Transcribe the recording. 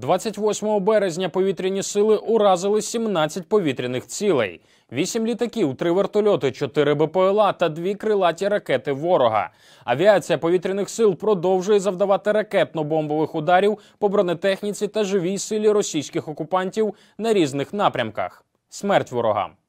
28 березня повітряні сили уразили 17 повітряних цілей, вісім літаків, три вертольоти, чотири БПЛА та дві крилаті ракети ворога. Авіація повітряних сил продовжує завдавати ракетно-бомбових ударів по бронетехніці та живій силі російських окупантів на різних напрямках. Смерть ворогам.